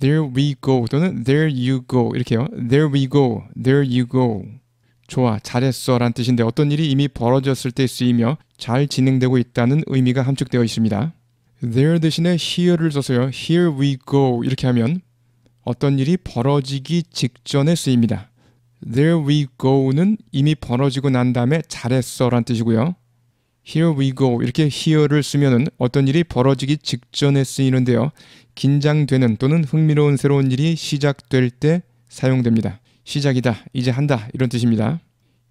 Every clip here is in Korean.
There we go 또는 there you go 이렇게요. There we go, there you go. 좋아, 잘했어 란 뜻인데 어떤 일이 이미 벌어졌을 때 쓰이며 잘 진행되고 있다는 의미가 함축되어 있습니다. There 대신에 here를 써서요. Here we go 이렇게 하면 어떤 일이 벌어지기 직전에 쓰입니다. There we go는 이미 벌어지고 난 다음에 잘했어 란 뜻이고요. Here we go 이렇게 here를 쓰면 어떤 일이 벌어지기 직전에 쓰이는데요. 긴장되는 또는 흥미로운 새로운 일이 시작될 때 사용됩니다. 시작이다. 이제 한다. 이런 뜻입니다.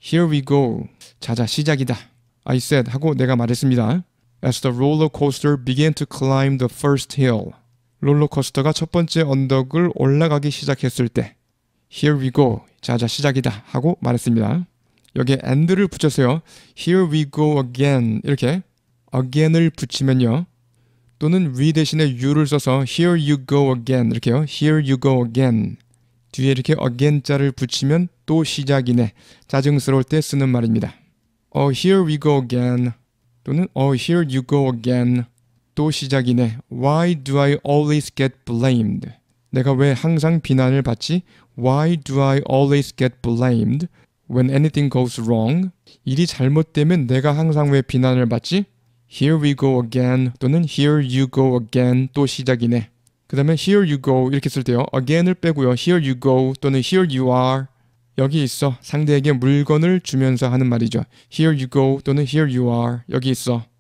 Here we go. 자자 시작이다. I said 하고 내가 말했습니다. As the roller coaster began to climb the first hill. 롤러코스터가 첫 번째 언덕을 올라가기 시작했을 때 Here we go. 자자 시작이다. 하고 말했습니다. 여기에 and를 붙여서요 Here we go again. 이렇게 again을 붙이면요. 또는 we 대신에 you를 써서 here you go again 이렇게요. here you go again 뒤에 이렇게 again 자를 붙이면 또 시작이네. 자증스러울 때 쓰는 말입니다. oh, here we go again 또는 oh, here you go again 또 시작이네. Why do I always get blamed? 내가 왜 항상 비난을 받지? Why do I always get blamed when anything goes wrong? 일이 잘못되면 내가 항상 왜 비난을 받지? here we go again 또는 here you go again 또 시작이네. 그 다음에 here you go 이렇게 쓸 때요. again을 빼고요. here you go 또는 here you are 여기 있어 상대에게 물건을 주면서 하는 말이죠. here you go 또는 here you are 여기 있어.